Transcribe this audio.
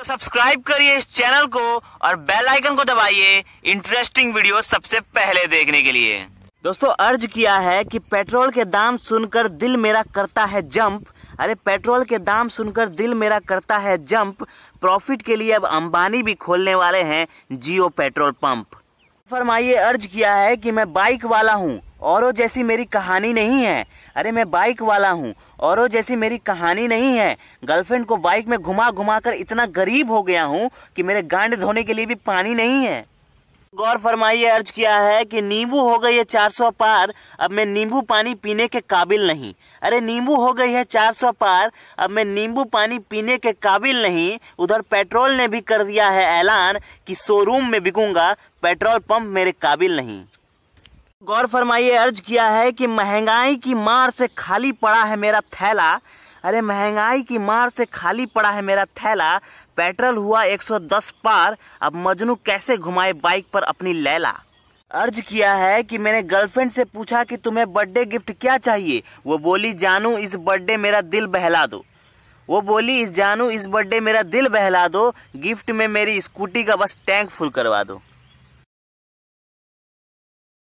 तो सब्सक्राइब करिए इस चैनल को और बेल आइकन को दबाइए इंटरेस्टिंग वीडियो सबसे पहले देखने के लिए दोस्तों अर्ज किया है कि पेट्रोल के दाम सुनकर दिल मेरा करता है जंप अरे पेट्रोल के दाम सुनकर दिल मेरा करता है जंप प्रॉफिट के लिए अब अंबानी भी खोलने वाले हैं जियो पेट्रोल पंप फरमाइए अर्ज किया है कि मैं बाइक वाला हूँ और जैसी मेरी कहानी नहीं है अरे मैं बाइक वाला हूँ और जैसी मेरी कहानी नहीं है गर्लफ्रेंड को बाइक में घुमा घुमा कर इतना गरीब हो गया हूँ कि मेरे गांड धोने के लिए भी पानी नहीं है गौर फरमाइए अर्ज किया है कि नींबू हो गई है चार सौ पार अब मैं नींबू पानी पीने के काबिल नहीं अरे नींबू हो गई है चार सौ पार अब मैं नींबू पानी पीने के काबिल नहीं उधर पेट्रोल ने भी कर दिया है ऐलान कि शोरूम में बिकूंगा पेट्रोल पंप मेरे काबिल नहीं गौर फरमाइए अर्ज किया है कि महंगाई की मार से खाली पड़ा है मेरा थैला अरे महंगाई की मार से खाली पड़ा है मेरा थैला पेट्रोल हुआ 110 पार अब मजनू कैसे घुमाए बाइक पर अपनी लैला अर्ज किया है कि मैंने गर्लफ्रेंड से पूछा कि तुम्हें बर्थडे गिफ्ट क्या चाहिए वो बोली जानू इस बर्थडे मेरा दिल बहला दो वो बोली इस जानू इस बर्थडे मेरा दिल बहला दो गिफ्ट में मेरी स्कूटी का बस टैंक फुल करवा दो